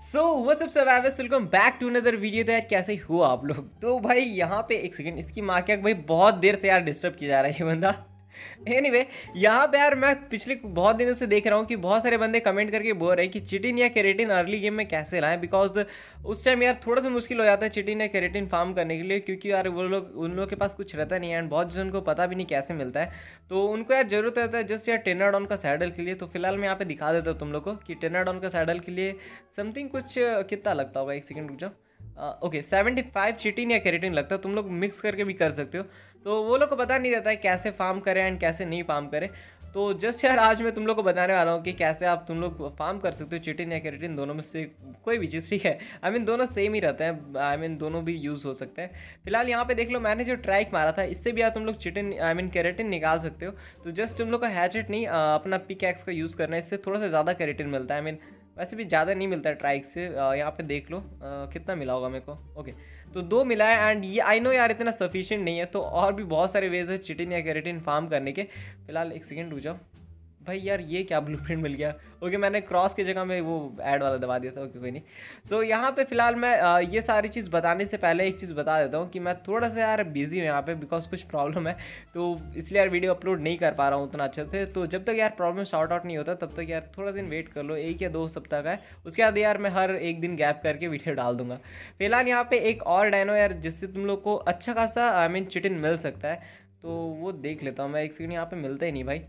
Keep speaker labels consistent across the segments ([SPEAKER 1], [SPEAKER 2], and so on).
[SPEAKER 1] so what's up survivors welcome back to another video तो यार कैसे हुआ आप लोग तो भाई यहाँ पे एक सेकंड इसकी माँ क्या भाई बहुत देर से यार डिस्टर्ब किया जा रहा है ये बंदा एनी anyway, यहाँ पे यार मैं पिछले बहुत दिनों से देख रहा हूँ कि बहुत सारे बंदे कमेंट करके बोल रहे हैं कि चिटिन या केरेटिन अर्ली गेम में कैसे लाएं बिकॉज उस टाइम यार थोड़ा सा मुश्किल हो जाता है चिटिन या केरेटिन फार्म करने के लिए क्योंकि यार वो लोग उन लोगों के पास कुछ रहता नहीं है एंड बहुत जन को पता भी नहीं कैसे मिलता है तो उनको यार जरूरत रहता है जस्ट यार टेनर ऑन का सैडल के लिए तो फिलहाल मैं यहाँ पे दिखा देता हूँ तुम लोग को कि टेनर ऑन का सैडल के लिए समथिंग कुछ कितना लगता होगा एक सेकेंड रुक जाओ ओके सेवेंटी फाइव चिटिन या कैरेटिन लगता है तुम लोग मिक्स करके भी कर सकते हो तो वो लोग को पता नहीं रहता है कैसे फार्म करें एंड कैसे नहीं फार्म करें तो जस्ट यार आज मैं तुम लोग को बताने वाला हूँ कि कैसे आप तुम लोग फार्म कर सकते हो चिटिन या कैरेटिन दोनों में से कोई भी चीज़ ठीक है आई I मीन mean, दोनों सेम ही रहते हैं आई I मीन mean, दोनों भी यूज़ हो सकते हैं फिलहाल यहाँ पे देख लो मैंने जो ट्राइक मारा था इससे भी आप तुम लोग चिटिन आई मीन कैरेटिन निकाल सकते हो तो जस्ट तुम लोग को हैचेट नहीं अपना पिक का यूज़ करना है इससे थोड़ा सा ज़्यादा कैरेटिन मिलता है आई मीन वैसे भी ज़्यादा नहीं मिलता है ट्राइक से यहाँ पे देख लो आ, कितना मिला होगा मेरे को ओके तो दो मिला है एंड ये आई नो यार इतना सफिशियंट नहीं है तो और भी बहुत सारे वेज है चिटिन या कैरेटिन फार्म करने के फिलहाल एक सेकेंड रुक जाओ भाई यार ये क्या ब्लू प्रिंट मिल गया ओके मैंने क्रॉस की जगह में वो ऐड वाला दबा दिया था ओके कोई नहीं सो so, यहाँ पे फिलहाल मैं ये सारी चीज़ बताने से पहले एक चीज़ बता देता हूँ कि मैं थोड़ा सा यार बिजी हूँ यहाँ पे बिकॉज कुछ प्रॉब्लम है तो इसलिए यार वीडियो अपलोड नहीं कर पा रहा हूँ उतना अच्छे से तो जब तक यार प्रॉब्लम शॉर्ट आउट नहीं होता तब तक यार थोड़ा दिन वेट कर लो एक या दो सप्ताह का उसके बाद यार मैं हर एक दिन गैप करके वीडियो डाल दूंगा फिलहाल यहाँ पर एक और डायनो यार जिससे तुम लोग को अच्छा खासा आई मीन चिटिन मिल सकता है तो वो देख लेता हूँ मैं एक सेकेंड यहाँ पर मिलता ही नहीं भाई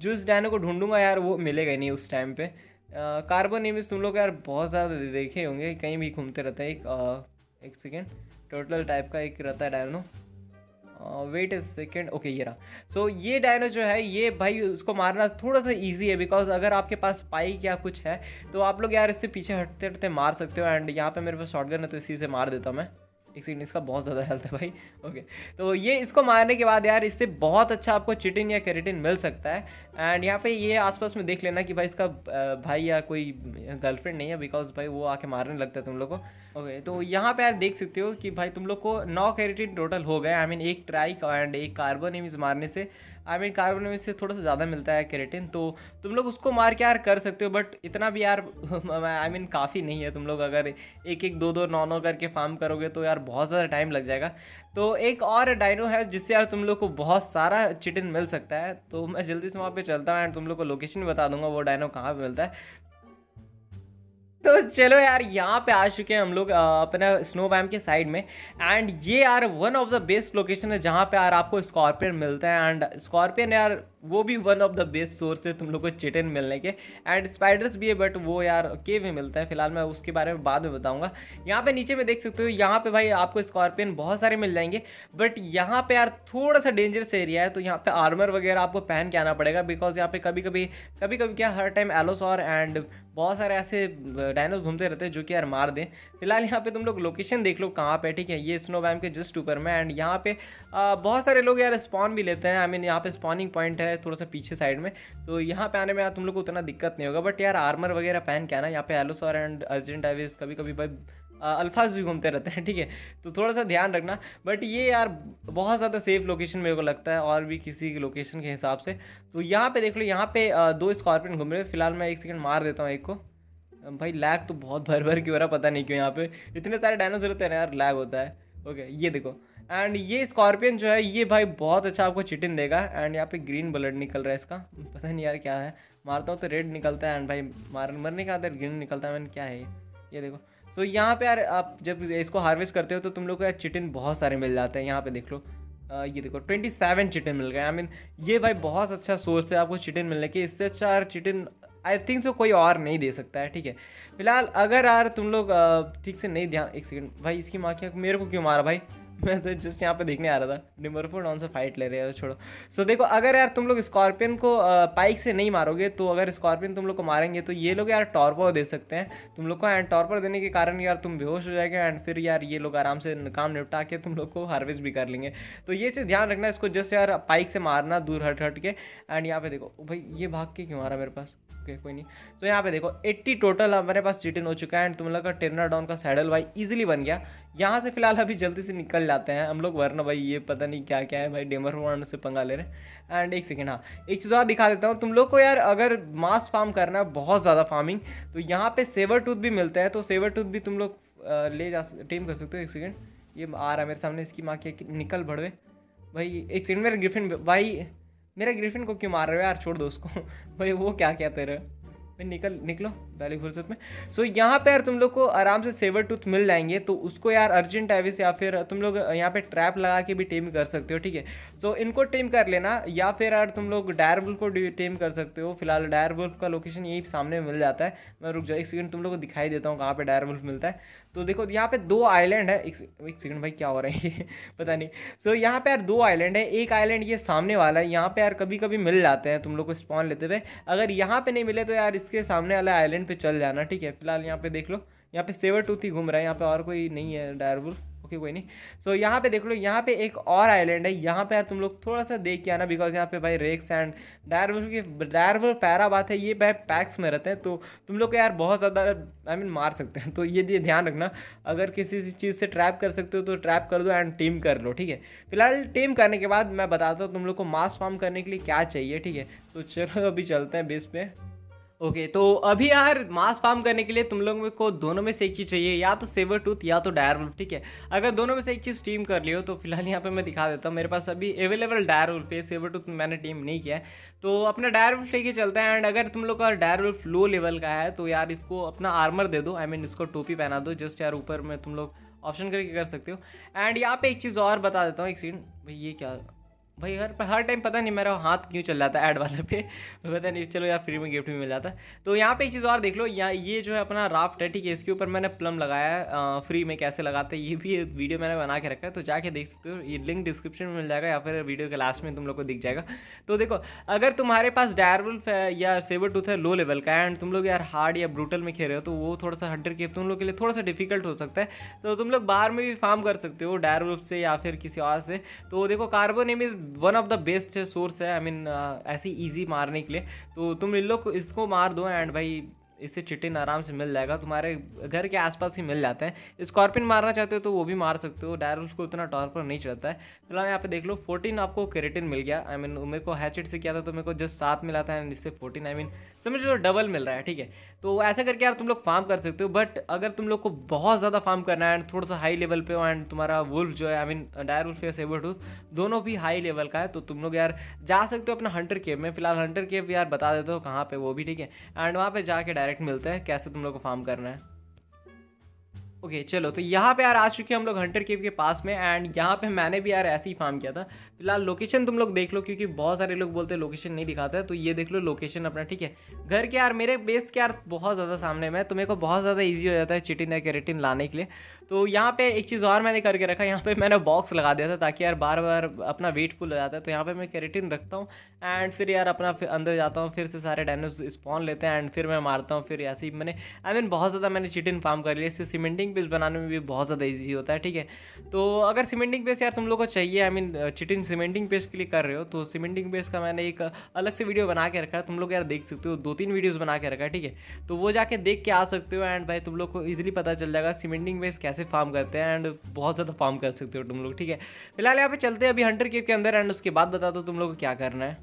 [SPEAKER 1] जिस डायनो को ढूंढूंगा यार वो मिलेगा ही नहीं उस टाइम पे कार्बन इमेज तुम लोग यार बहुत ज़्यादा देखे होंगे कहीं भी घूमते रहता है एक आ, एक सेकेंड टोटल टाइप का एक रहता है dino wait a second okay ये रहा सो so, ये डायनो जो है ये भाई उसको मारना थोड़ा सा इजी है बिकॉज अगर आपके पास पाई या कुछ है तो आप लोग यार इससे पीछे हटते हटते मार सकते हो एंड यहाँ पे मेरे पास शॉटगन है तो इसी से मार देता हूँ मैं एक सेकंड इसका बहुत ज़्यादा हेल्थ है भाई ओके तो ये इसको मारने के बाद यार इससे बहुत अच्छा आपको चिटिन या कैरेटिन मिल सकता है एंड यहाँ पे ये आसपास में देख लेना कि भाई इसका भाई या कोई गर्लफ्रेंड नहीं है बिकॉज भाई वो आके मारने लगता है तुम लोग को ओके तो यहाँ पे यार देख सकते हो कि भाई तुम लोग को नौ कैरेटिन टोटल हो गए आई मीन एक ट्राई एंड एक कार्बन एमिज मारने से आई मीन कार्बन एमिज से थोड़ा सा ज़्यादा मिलता है कैरेटिन तो तुम लोग उसको मार के यार कर सकते हो बट इतना भी यार आई मीन काफ़ी नहीं है तुम लोग अगर एक एक दो दो नौ नौ करके फार्म करोगे तो यार बहुत ज़्यादा टाइम लग जाएगा तो एक और डाइनो है जिससे यार तुम लोग को बहुत सारा चिटिन मिल सकता है तो मैं जल्दी से वहाँ पर चलता हूँ एंड तुम लोग को लोकेशन बता दूंगा वो डायनो कहाँ पर मिलता है तो चलो यार यहाँ पे आ चुके हैं हम लोग अपना स्नो बैम के साइड में एंड ये यार one of the best location है जहाँ पे यार आपको स्कॉर्पियन मिलता है एंड स्कॉर्पियन यार वो भी one of the best source है तुम लोग को चिटिन मिलने के एंड स्पाइडर्स भी है बट वो यार के भी मिलता है फिलहाल मैं उसके बारे में बाद में बताऊंगा यहाँ पे नीचे में देख सकते हो यहाँ पे भाई आपको स्कॉर्पियन बहुत सारे मिल जाएंगे बट यहाँ पे यार थोड़ा सा डेंजरस एरिया है तो यहाँ पे आर्मर वगैरह आपको पहन के आना पड़ेगा बिकॉज यहाँ पे कभी कभी कभी कभी क्या हर टाइम एलोसॉर एंड बहुत सारे ऐसे डायनोस घूमते रहते हैं जो कि यार मार दें फिलहाल यहाँ पे तुम लोग लोकेशन देख लो कहाँ पे ठीक है ये स्नो बैम के जस्ट ऊपर में एंड यहाँ पे बहुत सारे लोग यार स्पॉन भी लेते हैं आई मीन यहाँ पे स्पॉनिंग पॉइंट है है थोड़ा सा पीछे साइड में तो यहाँ पे आने में यार तुम लोग को उतना दिक्कत नहीं होगा बट यार आर्मर वगैरह पहन के आना यहाँ पे एलोसॉर एंड अर्जेंट डाइविस कभी कभी भाई अल्फाज भी घूमते रहते हैं ठीक है तो थोड़ा सा ध्यान रखना बट ये यार बहुत ज़्यादा सेफ लोकेशन मेरे को लगता है और भी किसी लोकेशन के हिसाब से तो यहाँ पे देख लो यहाँ पे दो स्कॉर्पियन घूम रहे फिलहाल मैं एक सेकंड मार देता हूँ एक को भाई लैग तो बहुत भर भर की हो रहा पता नहीं क्यों यहाँ पे इतने सारे डायनोसर होते हैं यार लैग होता है ओके ये देखो एंड ये स्कॉर्पियन जो है ये भाई बहुत अच्छा आपको चिटिन देगा एंड यहाँ पे ग्रीन ब्लड निकल रहा है इसका पता नहीं यार क्या है मारता हूँ तो रेड निकलता है एंड भाई मार मरने का आदर ग्रीन निकलता है मैंने क्या है ये देखो सो so, यहाँ पे यार आप जब इसको हार्वेस्ट करते हो तो तुम लोग को यार चिटिन बहुत सारे मिल जाते हैं यहाँ पे देख लो आ, ये देखो ट्वेंटी सेवन चिटिन मिल गए आई मीन ये भाई बहुत अच्छा सोर्स है आपको चिटिन मिलने की इससे अच्छा यार चिटिन आई थिंक सो कोई और नहीं दे सकता है ठीक है फिलहाल अगर यार तुम लोग ठीक से नहीं ध्यान एक सेकेंड भाई इसकी माँ क्या मेरे को क्यों मारा भाई मैं तो जस्ट यहाँ पे देखने आ रहा था फोर डॉन से फाइट ले रहे हैं छोड़ो सो देखो अगर यार तुम लोग स्कॉर्पियन को पाइक से नहीं मारोगे तो अगर स्कॉर्पियन तुम लोग को मारेंगे तो ये लोग यार टॉर्पर दे सकते हैं तुम लोग को एंड टॉर्पर देने के कारण यार तुम बेहोश हो जाएगा एंड फिर यार ये लोग आराम से काम निपटा के तुम लोग को हार्वेस्ट भी कर लेंगे तो ये चीज़ ध्यान रखना इसको जस्ट यार पाइक से मारना दूर हट हट के एंड यहाँ पे देखो भाई ये भाग के क्यों आ रहा मेरे पास ओके कोई नहीं तो यहाँ पे देखो 80 टोटल हमारे पास चिटिन हो चुका है एंड तुम लोग का टेरना डाउन का सैडल भाई इजीली बन गया यहाँ से फिलहाल अभी जल्दी से निकल जाते हैं हम लोग वरना भाई ये पता नहीं क्या क्या है भाई डेमर वन से पंगा ले रहे हैं एंड एक सेकेंड हाँ एक चीज़ और दिखा देता हूँ तुम लोग को यार अगर मास फार्म करना है बहुत ज़्यादा फार्मिंग तो यहाँ पर सेवर टूथ भी मिलता है तो सेवर टूथ भी तुम लोग ले जा टीम कर सकते हो एक सेकेंड ये आ रहा है मेरे सामने इसकी माँ के निकल भड़वे भाई एक सेकेंड मेरे ग्रिफिन भाई मेरा ग्रिफिन को क्यों मार रहे हो यार छोड़ दो उसको भाई वो क्या क्या तेरे भाई निकल निकलो पहली फुर्सत में सो so, यहाँ पे यार तुम लोग को आराम से सेवर टूथ मिल जाएंगे तो उसको यार अर्जेंट आइविस या फिर तुम लोग यहाँ पे ट्रैप लगा के भी टीम कर सकते हो ठीक है सो इनको टीम कर लेना या फिर यार तुम लोग डायर बुल्फ को टीम कर सकते हो फिलहाल डायर बुल्फ का लोकेशन यही सामने मिल जाता है मैं रुक जाओ एक सेकेंड तुम लोग को दिखाई देता हूँ कहाँ पर डायर बुल्फ मिलता है तो देखो यहाँ पे दो आइलैंड है एक, एक सेकंड भाई क्या हो रहा है ये पता नहीं सो so, यहाँ पे यार दो आइलैंड है एक आइलैंड ये सामने वाला है यहाँ पे यार कभी कभी मिल जाते हैं तुम लोग को स्पॉन लेते हुए अगर यहाँ पे नहीं मिले तो यार इसके सामने वाला आइलैंड पे चल जाना ठीक है फिलहाल यहाँ पे देख लो यहाँ पे सेवर टूथ ही घूम रहा है यहाँ पे और कोई नहीं है डायरबुल ओके कोई नहीं सो so, यहाँ पे देख लो यहाँ पे एक और आइलैंड है यहाँ पे यार तुम लोग थोड़ा सा देख के आना बिकॉज यहाँ पे भाई रेक्स एंड डायरबुल की डायरबुल पैरा बात है ये भाई पैक्स में रहते हैं तो तुम लोग को यार बहुत ज़्यादा आई मीन मार सकते हैं तो ये ध्यान रखना अगर किसी चीज़ से ट्रैप कर सकते हो तो ट्रैप कर दो एंड टीम कर लो ठीक है फिलहाल टीम करने के बाद मैं बताता हूँ तुम लोग को मास फॉर्म करने के लिए क्या चाहिए ठीक है तो चलो अभी चलते हैं बेस पे ओके तो अभी यार मास फार्म करने के लिए तुम लोग को दोनों में से एक चीज़ चाहिए या तो सेवर टूथ या तो डायर वुल्फ ठीक है अगर दोनों में से एक चीज़ टीम कर लियो तो फिलहाल यहाँ पे मैं दिखा देता हूँ मेरे पास अभी अवेलेबल डायर वुल्फ है सेवर टूथ मैंने टीम नहीं किया तो अपना डायर वुल्फ लेके चलता है एंड अगर तुम लोग का डायर वुल्फ लो लेवल का है तो यार इसको अपना आर्मर दे दो आई मीन इसको टोपी पहना दो जस्ट यार ऊपर में तुम लोग ऑप्शन करके कर सकते हो एंड यहाँ पे एक चीज़ और बता देता हूँ एक सीन भाई ये क्या भाई हर हर टाइम पता नहीं मेरा हाथ क्यों चल रहा था ऐड वाले पे पता नहीं चलो यार फ्री में गिफ्ट भी मिल जाता तो यहाँ पे एक चीज़ और देख लो यहाँ ये जो है अपना राफ्ट है ठीक है इसके ऊपर मैंने प्लम लगाया है फ्री में कैसे लगाते हैं ये भी वीडियो मैंने बना के रखा है तो जाके देख सकते हो ये लिंक डिस्क्रिप्शन में मिल जाएगा या फिर वीडियो के लास्ट में तुम लोग को दिख जाएगा तो देखो अगर तुम्हारे पास डायरवुल्फ है या सेवर टूथ है लो लेवल का एंड तुम लोग यार हार्ड या ब्रूटल में खेल रहे हो तो वो थोड़ा सा हंडर के तुम लोग के लिए थोड़ा सा डिफिकल्ट हो सकता है तो तुम लोग बाहर में भी फार्म कर सकते हो डायरवुल्फ से या फिर किसी और से तो देखो carbon one of the best source है आई मीन uh, ऐसी ईजी मारने के लिए तो तुम इन लोग इसको मार दो एंड भाई इससे चिटिन आराम से मिल जाएगा तुम्हारे घर के आसपास ही मिल जाते हैं स्कॉर्पियन मारना चाहते हो तो वो भी मार सकते हो डायरल्स को उतना टॉर पर नहीं चढ़ता है फिलहाल यहाँ पे देख लो फोर्टीन आपको क्रेटिन मिल गया आई I मीन mean, मेरे को हैचिट से किया था तो मेरे को जस्ट सात मिला था एंड इससे फोर्टीन आई मीन समझ लो डबल मिल रहा है ठीक है तो ऐसा करके यार तुम लोग फार्म कर सकते हो बट अगर तुम लोग को बहुत ज़्यादा फार्म करना है एंड थोड़ा सा हाई लेवल पे हो एंड तुम्हारा वुल्फ जो है आई मीन डायर वुल्फ या सेबर टूथ दोनों भी हाई लेवल का है तो तुम लोग यार जा सकते हो अपना हंटर केव में फिलहाल हंटर केव यार बता देते हो कहाँ पर वो भी ठीक है एंड वहाँ पे जाके डायरेक्ट डायरेक्ट मिलते हैं कैसे तुम लोग को फार्म करना है ओके okay, चलो तो यहाँ पे यार आ चुके हम लोग हंटर केव के पास में एंड यहाँ पे मैंने भी यार ऐसे ही फार्म किया था फिलहाल लोकेशन तुम लोग देख लो क्योंकि बहुत सारे लोग बोलते हैं लोकेशन नहीं दिखाता है तो ये देख लो लोकेशन अपना ठीक है घर के यार मेरे बेस के यार बहुत ज़्यादा सामने में तो मेरे को बहुत ज़्यादा ईजी हो जाता है चिटिन या केरेटिन लाने के लिए तो यहाँ पे एक चीज़ और मैंने करके रखा यहाँ पे मैंने बॉक्स लगा दिया था ताकि यार बार बार अपना वेट फुल हो जाता है तो यहाँ पे मैं कैरेटिन रखता हूँ एंड फिर यार अपना फिर अंदर जाता हूँ फिर से सारे डायनोस स्पॉन लेते हैं एंड फिर मैं मारता हूँ फिर ऐसे ही मैंने आई I मीन mean, बहुत ज़्यादा मैंने चिटिन फार्म कर लिया इससे सीमेंटिंग बेस बनाने में भी बहुत ज़्यादा ईजी होता है ठीक है तो अगर सीमेंटिंग बेस यार तुम लोग को चाहिए I I mean mean, chitin cementing base के लिए कर रहे हो तो सीमेंटिंग बेस का मैंने एक अलग से वीडियो बना के रखा है तुम लोग यार देख सकते हो दो तीन वीडियोज़ बना के रखा है ठीक है तो वो जाके देख के आ सकते हो एंड भाई तुम लोग को ईजिली पता चल जाएगा सीमेंटिंग बेस कैसे से फार्म करते हैं एंड बहुत ज़्यादा फार्म कर सकते हो तुम लोग ठीक है फिलहाल यहाँ पे चलते हैं अभी हंटर केव के अंदर एंड उसके बाद बता दो तुम लोग को क्या करना है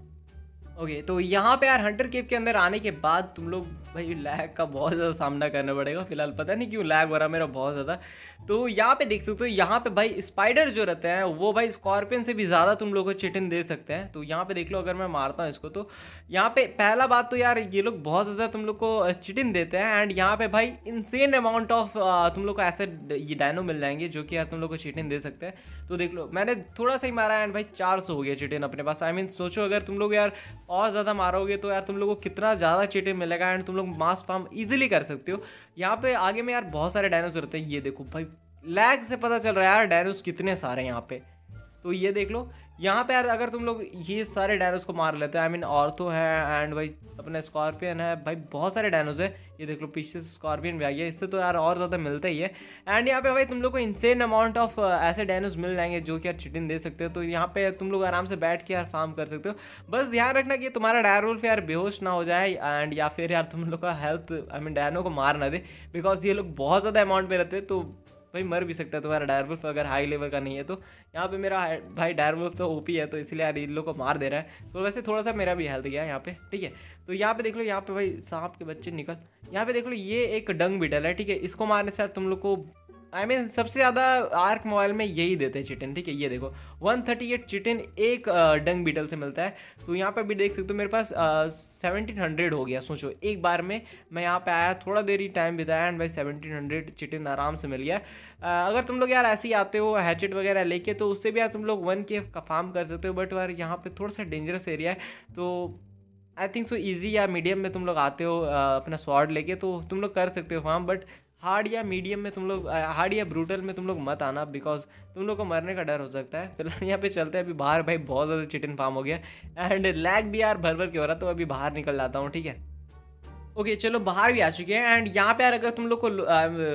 [SPEAKER 1] ओके तो यहाँ पे यार हंटर केव के अंदर आने के बाद तुम लोग भाई लैग का बहुत ज़्यादा सामना करना पड़ेगा फिलहाल पता नहीं क्यों लैग हो रहा मेरा बहुत ज़्यादा तो यहाँ पे देख सकते हो यहाँ पे भाई स्पाइडर जो रहते हैं वो भाई स्कॉर्पियन से भी ज़्यादा तुम लोग को चिटिन दे सकते हैं तो यहाँ पे देख लो अगर मैं मारता हूँ इसको तो यहाँ पे पहला बात तो यार ये लोग बहुत ज़्यादा तुम लोग को चिटिन देते हैं एंड यहाँ पे भाई इनसेन अमाउंट ऑफ तुम लोग को ऐसे ये डायनो मिल जाएंगे जो कि यार तुम लोग को चिटिन दे सकते हैं तो देख लो मैंने थोड़ा सा ही मारा एंड भाई चार हो गया चिटिन अपने पास आई मीन सोचो अगर तुम लोग यार और ज़्यादा मारोगे तो यार तुम लोग को कितना ज़्यादा चीटे मिलेगा एंड तुम लोग मास फार्म ईजिली कर सकते हो यहाँ पे आगे में यार बहुत सारे डायनोस रहते हैं ये देखो भाई लैग से पता चल रहा है यार डायनोस कितने सारे यहाँ पे तो ये देख लो यहाँ पे यार अगर तुम लोग ये सारे डायनोस को मार लेते हैं आई मीन ऑर्थो है एंड भाई अपने स्कॉर्पियन है भाई बहुत सारे डायनोस है ये देख लो पीछे स्कॉर्पियन भी आई है इससे तो यार और ज़्यादा मिलता ही है एंड यहाँ पे भाई तुम लोग को इनसेन अमाउंट ऑफ ऐसे डायनोस मिल जाएंगे जो कि यार चिटिन दे सकते हो तो यहाँ पे तुम लोग आराम से बैठ के यार फार्म कर सकते हो बस ध्यान रखना कि तुम्हारा वुल्फ यार बेहोश ना हो जाए एंड या फिर यार तुम लोग का हेल्थ आई मीन डायनो को मार ना दे बिकॉज ये लोग बहुत ज़्यादा अमाउंट में रहते हैं तो भाई मर भी सकता है तुम्हारा डायरबुल्फ अगर हाई लेवल का नहीं है तो यहाँ पे मेरा भाई डायरबुल्फ तो ओपी है तो इसलिए यार इन लोग को मार दे रहा है तो वैसे थोड़ा सा मेरा भी हेल्थ गया यहाँ पे ठीक है तो यहाँ पे देख लो यहाँ पे भाई सांप के बच्चे निकल यहाँ पे देख लो ये एक डंग बीटल है ठीक है इसको मारने से तुम लोग को आई I मीन mean, सबसे ज़्यादा आर्क मोबाइल में यही देते हैं चिटिन ठीक है ये देखो 138 चिटिन एक डंग बीटल से मिलता है तो यहाँ पर भी देख सकते हो मेरे पास सेवनटीन हंड्रेड हो गया सोचो एक बार में मैं यहाँ पे आया थोड़ा देर ही टाइम बिताया एंड भाई 1700 हंड्रेड चिटिन आराम से मिल गया uh, अगर तुम लोग यार ऐसे ही आते हो हैचेट वगैरह लेके तो उससे भी यार तुम लोग वन के फार्म कर सकते हो बट यार यहाँ पर थोड़ा सा डेंजरस एरिया है तो आई थिंक सो ईजी या मीडियम में तुम लोग आते हो अपना स्वाड लेके तो तुम लोग कर सकते हो फार्म बट हार्ड या मीडियम में तुम लोग हार्ड या ब्रूटल में तुम लोग मत आना बिकॉज तुम लोग को मरने का डर हो सकता है फिलहाल यहाँ पे चलते हैं अभी बाहर भाई बहुत ज़्यादा चिटिन फार्म हो गया एंड लैग भी यार भर भर के हो रहा तो अभी बाहर निकल जाता हूँ ठीक है ओके okay, चलो बाहर भी आ चुके हैं एंड यहाँ पे यार अगर तुम लोग को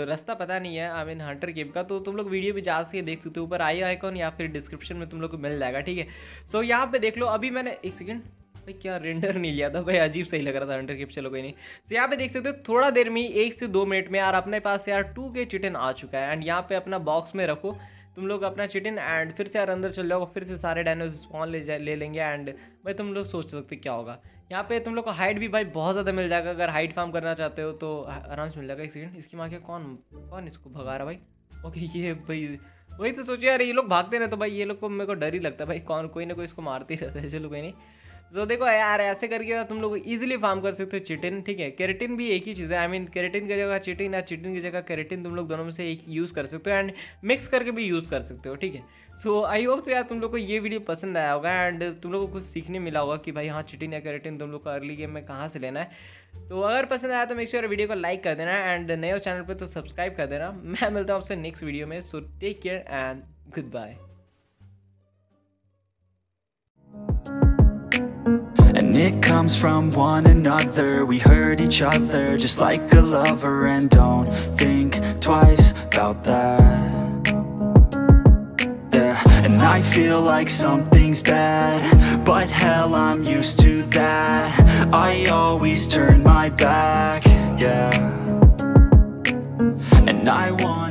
[SPEAKER 1] रास्ता पता नहीं है आई मीन हंटर केव का तो तुम लोग वीडियो भी जा सके देख सकते हो ऊपर आई आइकॉन या फिर डिस्क्रिप्शन में तुम लोग को मिल जाएगा ठीक है सो so, यहाँ पे देख लो अभी मैंने एक सेकेंड भाई क्या रेंडर नहीं लिया था भाई अजीब सही लग रहा था रेंडर कैप्चर लोगों ने तो यहाँ पे देख सकते हो थोड़ा देर में एक से दो मिनट में यार अपने पास यार टू के चिटन आ चुका है एंड यहाँ पे अपना बॉक्स में रखो तुम लोग अपना चिटिन एंड फिर से यार अंदर चल जाओ फिर से सारे डायनोज स्पॉन ले जा ले लेंगे एंड भाई तुम लोग सोच सकते क्या होगा यहाँ पे तुम लोग को हाइट भी भाई बहुत ज़्यादा मिल जाएगा अगर हाइट फार्म करना चाहते हो तो आराम से मिल जाएगा एक सेकेंड इसकी माँ के कौन कौन इसको भगा रहा भाई ओके ये भाई वही तो सोचिए यार ये लोग भागते रहे तो भाई ये लोग को मेरे को डर ही लगता है भाई कौन कोई ना कोई इसको मारते ही रहता है चलो कोई नहीं तो देखो यार ऐसे करके तो तुम लोग इजीली फार्म कर सकते हो चिटिन ठीक है केरेटिन भी एक ही चीज़ है आई मीन कैरेटिन केरेटिन की जगह चिटिन या चिटिन की जगह केरेटिन तुम लोग दोनों में से एक यूज़ कर सकते हो एंड मिक्स करके भी यूज़ कर सकते हो ठीक है सो आई होप तो यार तुम लोग को ये वीडियो पसंद आया होगा एंड तुम लोग को कुछ सीखने मिला होगा कि भाई हाँ चिटिन या केरेटिन तुम लोग को अर्ली गेम में कहाँ से लेना है तो अगर पसंद आया तो मेक श्योर वीडियो को लाइक कर देना एंड नए चैनल पर तो सब्सक्राइब कर देना मैं मिलता हूँ आपसे नेक्स्ट वीडियो में so take care and good bye it comes from one another We hurt each other just like a lover And don't think twice about that Yeah, and I feel like something's bad But hell, I'm used to that I always turn my back, yeah And I want